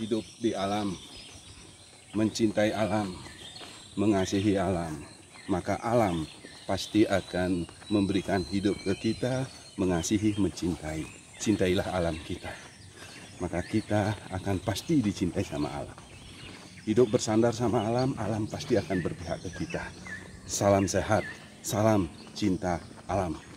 hidup di alam, mencintai alam, mengasihi alam, maka alam pasti akan memberikan hidup ke kita, mengasihi, mencintai. Cintailah alam kita. Maka kita akan pasti dicintai sama alam. Hidup bersandar sama alam, alam pasti akan berpihak ke kita. Salam sehat, salam cinta alam.